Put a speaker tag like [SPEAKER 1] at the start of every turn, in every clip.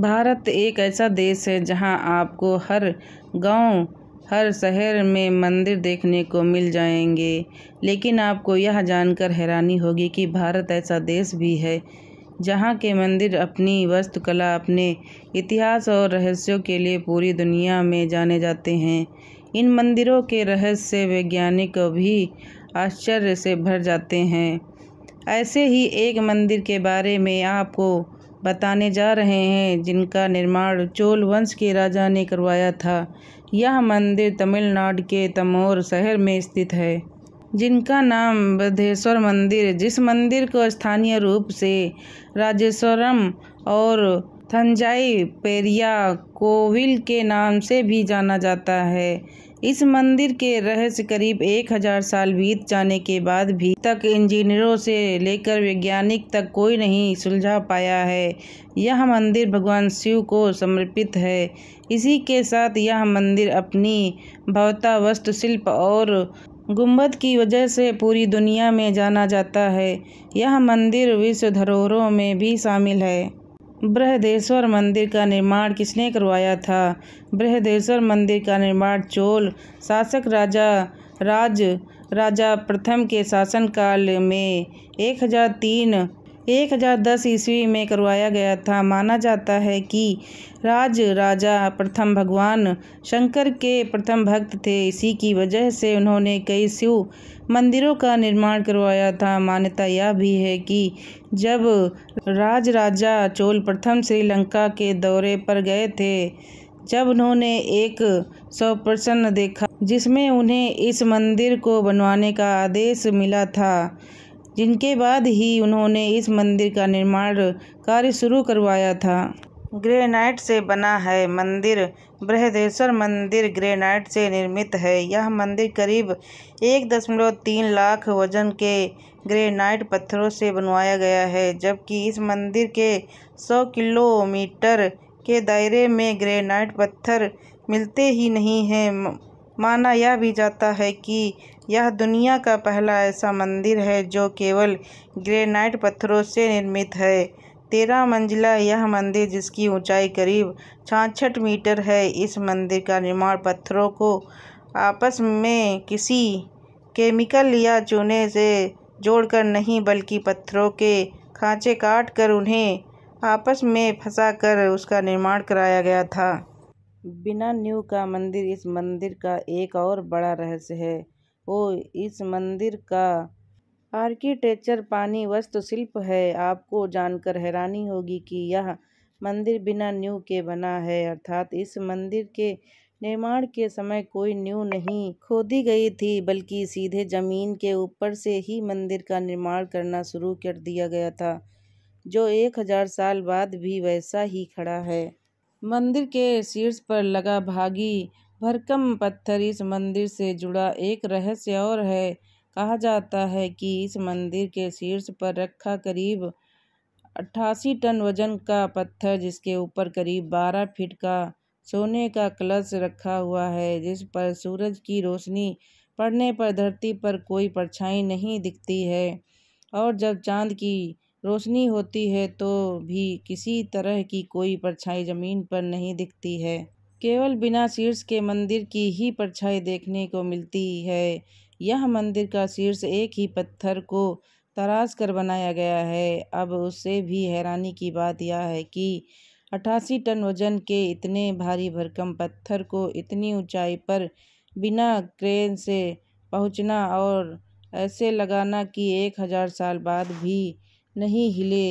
[SPEAKER 1] भारत एक ऐसा देश है जहाँ आपको हर गाँव हर शहर में मंदिर देखने को मिल जाएंगे लेकिन आपको यह जानकर हैरानी होगी कि भारत ऐसा देश भी है जहाँ के मंदिर अपनी वस्तुकला अपने इतिहास और रहस्यों के लिए पूरी दुनिया में जाने जाते हैं इन मंदिरों के रहस्य वैज्ञानिक भी आश्चर्य से भर जाते हैं ऐसे ही एक मंदिर के बारे में आपको बताने जा रहे हैं जिनका निर्माण चोल वंश के राजा ने करवाया था यह मंदिर तमिलनाडु के तमोर शहर में स्थित है जिनका नाम बधेश्वर मंदिर जिस मंदिर को स्थानीय रूप से राजेश्वरम और थंजाई पेरिया कोविल के नाम से भी जाना जाता है इस मंदिर के रहस्य करीब एक हजार साल बीत जाने के बाद भी तक इंजीनियरों से लेकर वैज्ञानिक तक कोई नहीं सुलझा पाया है यह मंदिर भगवान शिव को समर्पित है इसी के साथ यह मंदिर अपनी भवता शिल्प और गुम्बद की वजह से पूरी दुनिया में जाना जाता है यह मंदिर विश्व धरोहरों में भी शामिल है बृहदेश्वर मंदिर का निर्माण किसने करवाया था बृहदेश्वर मंदिर का निर्माण चोल शासक राजा राज राजा प्रथम के शासनकाल में 1003 एक हजार दस ईस्वी में करवाया गया था माना जाता है कि राज राजा प्रथम भगवान शंकर के प्रथम भक्त थे इसी की वजह से उन्होंने कई शिव मंदिरों का निर्माण करवाया था मान्यता यह भी है कि जब राज राजा चोल प्रथम श्रीलंका के दौरे पर गए थे जब उन्होंने एक सौ प्रसन्न देखा जिसमें उन्हें इस मंदिर को बनवाने का आदेश मिला था जिनके बाद ही उन्होंने इस मंदिर का निर्माण कार्य शुरू करवाया था ग्रेनाइट से बना है मंदिर बृहदेश्वर मंदिर ग्रेनाइट से निर्मित है यह मंदिर करीब एक दशमलव तीन लाख वजन के ग्रेनाइट पत्थरों से बनवाया गया है जबकि इस मंदिर के सौ किलोमीटर के दायरे में ग्रेनाइट पत्थर मिलते ही नहीं हैं माना यह भी जाता है कि यह दुनिया का पहला ऐसा मंदिर है जो केवल ग्रेनाइट पत्थरों से निर्मित है तेरह मंजिला यह मंदिर जिसकी ऊंचाई करीब छाछठ मीटर है इस मंदिर का निर्माण पत्थरों को आपस में किसी केमिकल या चूने से जोड़कर नहीं बल्कि पत्थरों के खांचे काट कर उन्हें आपस में फंसा कर उसका निर्माण कराया गया था बिना न्यू का मंदिर इस मंदिर का एक और बड़ा रहस्य है हो इस मंदिर का आर्किटेक्चर पानी शिल्प है आपको जानकर हैरानी होगी कि यह मंदिर बिना न्यू के बना है अर्थात इस मंदिर के निर्माण के समय कोई न्यू नहीं खोदी गई थी बल्कि सीधे जमीन के ऊपर से ही मंदिर का निर्माण करना शुरू कर दिया गया था जो एक हजार साल बाद भी वैसा ही खड़ा है मंदिर के शीर्ष पर लगा भागी भरकम पत्थर इस मंदिर से जुड़ा एक रहस्य और है कहा जाता है कि इस मंदिर के शीर्ष पर रखा करीब अट्ठासी टन वजन का पत्थर जिसके ऊपर करीब बारह फीट का सोने का कलश रखा हुआ है जिस पर सूरज की रोशनी पड़ने पर धरती पर कोई परछाई नहीं दिखती है और जब चांद की रोशनी होती है तो भी किसी तरह की कोई परछाई ज़मीन पर नहीं दिखती है केवल बिना शीर्ष के मंदिर की ही परछाई देखने को मिलती है यह मंदिर का शीर्ष एक ही पत्थर को तराश कर बनाया गया है अब उससे भी हैरानी की बात यह है कि अठासी टन वजन के इतने भारी भरकम पत्थर को इतनी ऊंचाई पर बिना क्रेन से पहुंचना और ऐसे लगाना कि एक हज़ार साल बाद भी नहीं हिले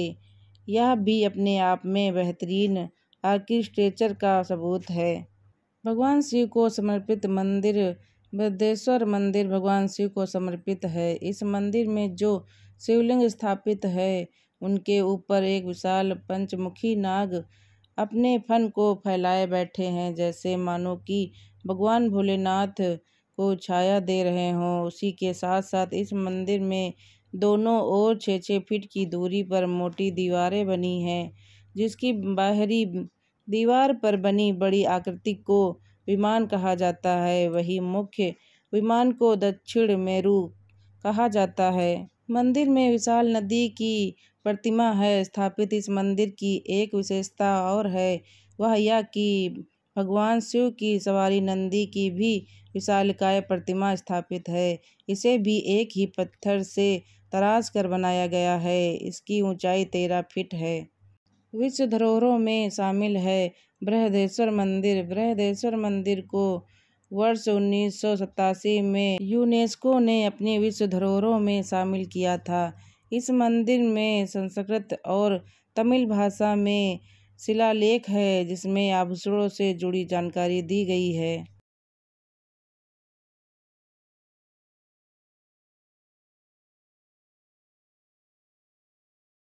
[SPEAKER 1] यह भी अपने आप में बेहतरीन आर्किटेक्चर का सबूत है भगवान शिव को समर्पित मंदिर बृहदेश्वर मंदिर भगवान शिव को समर्पित है इस मंदिर में जो शिवलिंग स्थापित है उनके ऊपर एक विशाल पंचमुखी नाग अपने फन को फैलाए बैठे हैं जैसे मानो कि भगवान भोलेनाथ को छाया दे रहे हों उसी के साथ साथ इस मंदिर में दोनों ओर छः छः फीट की दूरी पर मोटी दीवारें बनी हैं जिसकी बाहरी दीवार पर बनी बड़ी आकृति को विमान कहा जाता है वही मुख्य विमान को दक्षिण मेरू कहा जाता है मंदिर में विशाल नदी की प्रतिमा है स्थापित इस मंदिर की एक विशेषता और है वह यह कि भगवान शिव की सवारी नंदी की भी विशालकाय प्रतिमा स्थापित है इसे भी एक ही पत्थर से तराश कर बनाया गया है इसकी ऊंचाई तेरह फीट है विश्व धरोहरों में शामिल है बृहदेश्वर मंदिर बृहदेश्वर मंदिर को वर्ष उन्नीस सौ सतासी में यूनेस्को ने अपने विश्व धरोहरों में शामिल किया था इस मंदिर में संस्कृत और तमिल भाषा में शिलालेख है जिसमें आभूषणों से जुड़ी जानकारी दी गई है